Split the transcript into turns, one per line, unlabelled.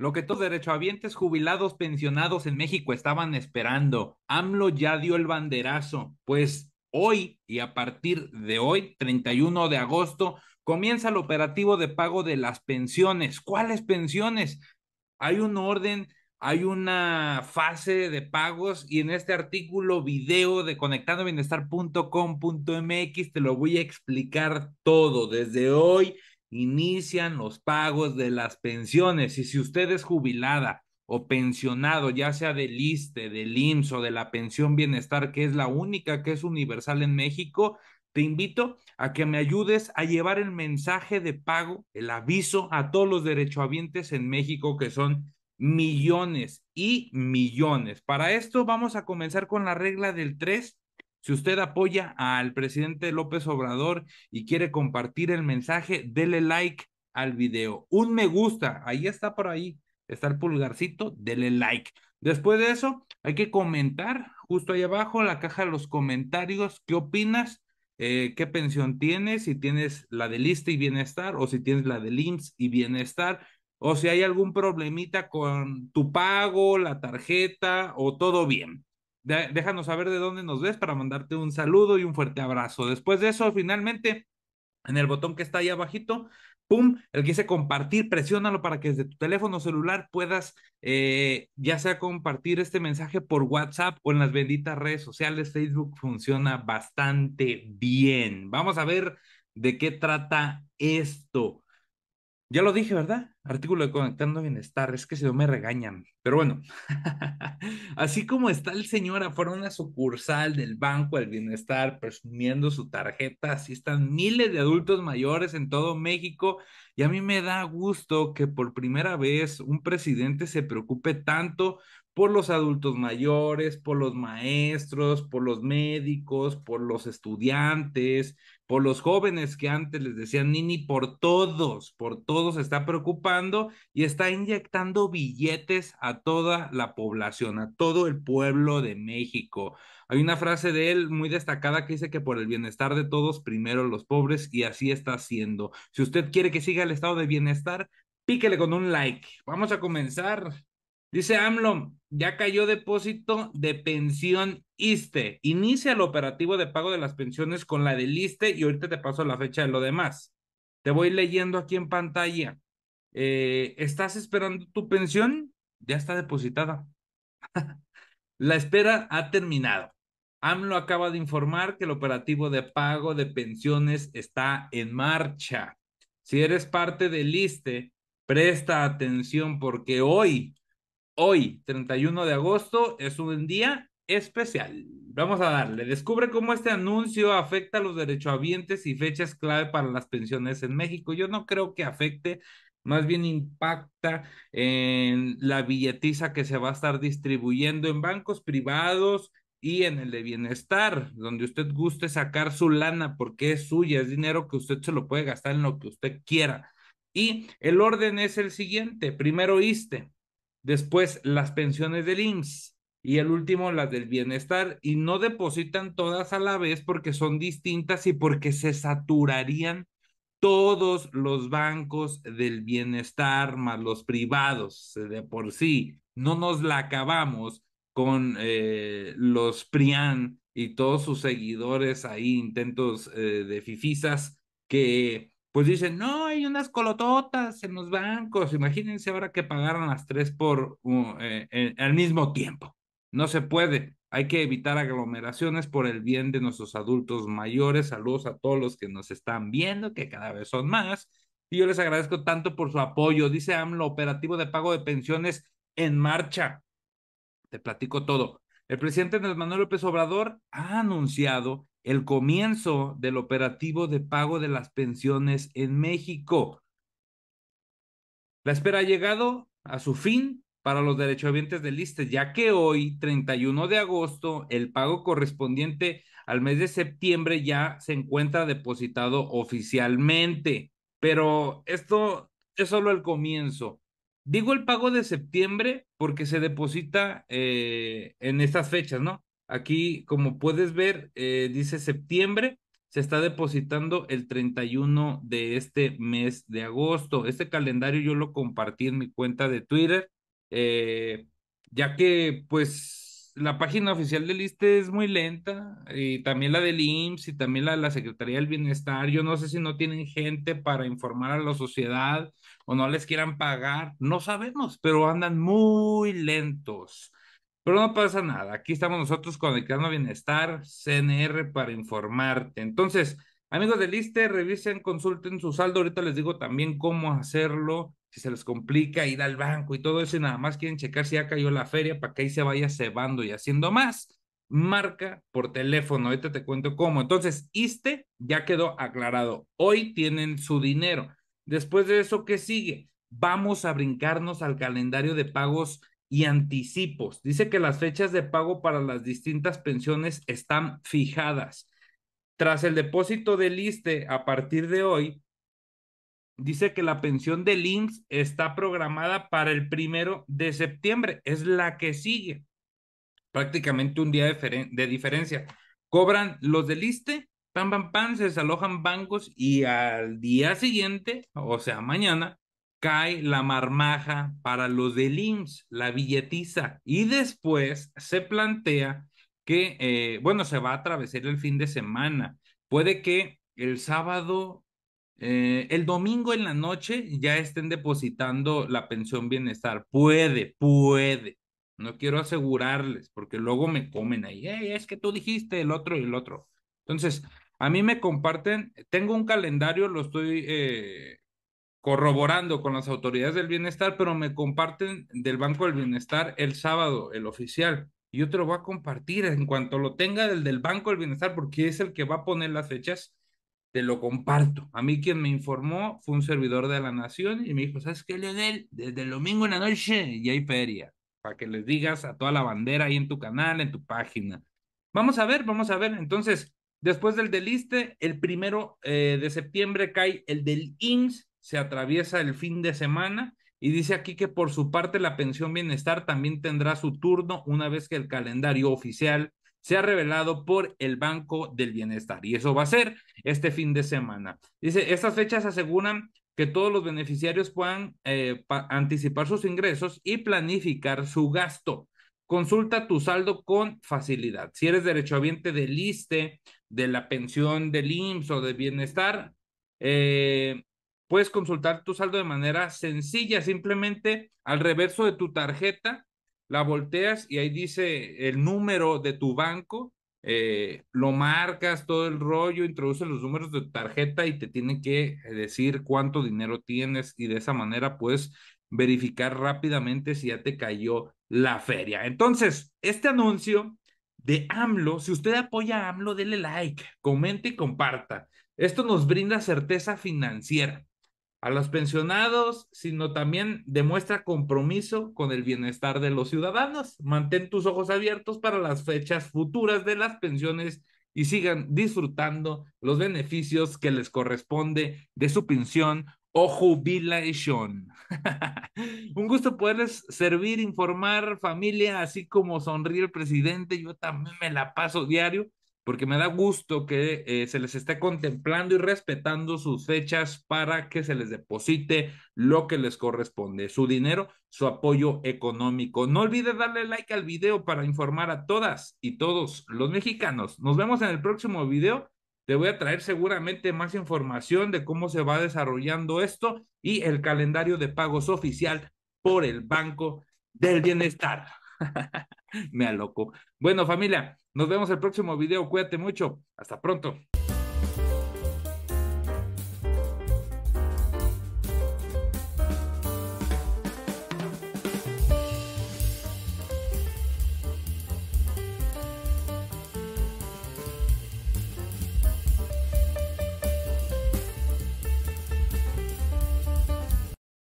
Lo que todos derechohabientes jubilados pensionados en México estaban esperando. AMLO ya dio el banderazo, pues hoy y a partir de hoy, 31 de agosto, comienza el operativo de pago de las pensiones. ¿Cuáles pensiones? Hay un orden, hay una fase de pagos y en este artículo video de conectandobienestar.com.mx te lo voy a explicar todo desde hoy inician los pagos de las pensiones. Y si usted es jubilada o pensionado, ya sea del ISTE, del IMSS o de la pensión bienestar, que es la única que es universal en México, te invito a que me ayudes a llevar el mensaje de pago, el aviso a todos los derechohabientes en México, que son millones y millones. Para esto vamos a comenzar con la regla del 3 si usted apoya al presidente López Obrador y quiere compartir el mensaje, dele like al video. Un me gusta, ahí está por ahí, está el pulgarcito, dele like. Después de eso, hay que comentar justo ahí abajo en la caja de los comentarios, ¿qué opinas? Eh, qué pensión tienes, si tienes la de lista y bienestar o si tienes la de LIMS y bienestar, o si hay algún problemita con tu pago, la tarjeta o todo bien déjanos saber de dónde nos ves para mandarte un saludo y un fuerte abrazo. Después de eso, finalmente, en el botón que está ahí abajito, ¡pum! El que dice compartir, presiónalo para que desde tu teléfono celular puedas eh, ya sea compartir este mensaje por WhatsApp o en las benditas redes sociales. Facebook funciona bastante bien. Vamos a ver de qué trata esto. Ya lo dije, ¿verdad? Artículo de Conectando Bienestar, es que si no me regañan. Pero bueno, así como está el señor afuera en la sucursal del Banco del Bienestar presumiendo su tarjeta, así están miles de adultos mayores en todo México y a mí me da gusto que por primera vez un presidente se preocupe tanto por los adultos mayores, por los maestros, por los médicos, por los estudiantes, por los jóvenes que antes les decían Nini, por todos, por todos está preocupando y está inyectando billetes a toda la población, a todo el pueblo de México. Hay una frase de él muy destacada que dice que por el bienestar de todos, primero los pobres, y así está haciendo. Si usted quiere que siga el estado de bienestar, píquele con un like. Vamos a comenzar. Dice AMLO, ya cayó depósito de pensión ISTE. Inicia el operativo de pago de las pensiones con la del ISTE y ahorita te paso la fecha de lo demás. Te voy leyendo aquí en pantalla. Eh, ¿Estás esperando tu pensión? Ya está depositada. la espera ha terminado. AMLO acaba de informar que el operativo de pago de pensiones está en marcha. Si eres parte del ISTE, presta atención porque hoy, hoy, 31 de agosto, es un día especial. Vamos a darle. Descubre cómo este anuncio afecta a los derechohabientes y fechas clave para las pensiones en México. Yo no creo que afecte, más bien impacta en la billetiza que se va a estar distribuyendo en bancos privados, y en el de bienestar, donde usted guste sacar su lana porque es suya, es dinero que usted se lo puede gastar en lo que usted quiera. Y el orden es el siguiente, primero ISTE, después las pensiones del IMSS y el último las del bienestar y no depositan todas a la vez porque son distintas y porque se saturarían todos los bancos del bienestar más los privados de por sí. No nos la acabamos con eh, los PRIAN y todos sus seguidores ahí, intentos eh, de fifisas, que pues dicen, no, hay unas colototas en los bancos, imagínense ahora que pagaron las tres por uh, eh, eh, al mismo tiempo. No se puede, hay que evitar aglomeraciones por el bien de nuestros adultos mayores. Saludos a todos los que nos están viendo, que cada vez son más. Y yo les agradezco tanto por su apoyo. Dice AMLO, operativo de pago de pensiones en marcha te platico todo. El presidente Andrés Manuel López Obrador ha anunciado el comienzo del operativo de pago de las pensiones en México. La espera ha llegado a su fin para los derechohabientes del listas ya que hoy, 31 de agosto, el pago correspondiente al mes de septiembre ya se encuentra depositado oficialmente. Pero esto es solo el comienzo. Digo el pago de septiembre porque se deposita eh, en estas fechas, ¿no? Aquí, como puedes ver, eh, dice septiembre, se está depositando el 31 de este mes de agosto. Este calendario yo lo compartí en mi cuenta de Twitter, eh, ya que pues la página oficial del ISTE es muy lenta, y también la del IMSS y también la de la Secretaría del Bienestar. Yo no sé si no tienen gente para informar a la sociedad o no les quieran pagar, no sabemos, pero andan muy lentos. Pero no pasa nada, aquí estamos nosotros con canal Bienestar CNR para informarte. Entonces, amigos del ISTE, revisen, consulten su saldo. Ahorita les digo también cómo hacerlo si se les complica ir al banco y todo eso, y nada más quieren checar si ya cayó la feria para que ahí se vaya cebando y haciendo más. Marca por teléfono, ahorita te cuento cómo. Entonces, ISTE ya quedó aclarado. Hoy tienen su dinero. Después de eso, ¿qué sigue? Vamos a brincarnos al calendario de pagos y anticipos. Dice que las fechas de pago para las distintas pensiones están fijadas. Tras el depósito del ISTE a partir de hoy, dice que la pensión del IMSS está programada para el primero de septiembre, es la que sigue. Prácticamente un día de, de diferencia. Cobran los del ISTE, pam, pam, se desalojan bancos y al día siguiente, o sea, mañana, cae la marmaja para los del IMSS, la billetiza. Y después se plantea que, eh, bueno, se va a atravesar el fin de semana. Puede que el sábado eh, el domingo en la noche ya estén depositando la pensión bienestar. Puede, puede. No quiero asegurarles porque luego me comen ahí. es que tú dijiste el otro y el otro. Entonces, a mí me comparten, tengo un calendario, lo estoy eh, corroborando con las autoridades del bienestar, pero me comparten del Banco del Bienestar el sábado, el oficial. Yo te lo voy a compartir en cuanto lo tenga del del Banco del Bienestar porque es el que va a poner las fechas te lo comparto. A mí quien me informó fue un servidor de la nación y me dijo, ¿sabes qué, Leonel? Desde el domingo en la noche y hay feria, para que les digas a toda la bandera ahí en tu canal, en tu página. Vamos a ver, vamos a ver. Entonces, después del deliste, el primero eh, de septiembre cae el del INS, se atraviesa el fin de semana y dice aquí que por su parte la pensión bienestar también tendrá su turno una vez que el calendario oficial se ha revelado por el Banco del Bienestar y eso va a ser este fin de semana. Dice, estas fechas aseguran que todos los beneficiarios puedan eh, anticipar sus ingresos y planificar su gasto. Consulta tu saldo con facilidad. Si eres derechohabiente del ISTE, de la pensión del IMSS o de bienestar, eh, puedes consultar tu saldo de manera sencilla, simplemente al reverso de tu tarjeta la volteas y ahí dice el número de tu banco, eh, lo marcas todo el rollo, introduces los números de tu tarjeta y te tiene que eh, decir cuánto dinero tienes y de esa manera puedes verificar rápidamente si ya te cayó la feria. Entonces, este anuncio de AMLO, si usted apoya a AMLO, dele like, comente y comparta. Esto nos brinda certeza financiera a los pensionados, sino también demuestra compromiso con el bienestar de los ciudadanos. Mantén tus ojos abiertos para las fechas futuras de las pensiones y sigan disfrutando los beneficios que les corresponde de su pensión o jubilación. Un gusto poderles servir, informar familia, así como sonríe el presidente, yo también me la paso diario porque me da gusto que eh, se les esté contemplando y respetando sus fechas para que se les deposite lo que les corresponde, su dinero, su apoyo económico. No olvide darle like al video para informar a todas y todos los mexicanos. Nos vemos en el próximo video. Te voy a traer seguramente más información de cómo se va desarrollando esto y el calendario de pagos oficial por el Banco del Bienestar. me aloco. Bueno, familia, nos vemos el próximo video. Cuídate mucho. Hasta pronto.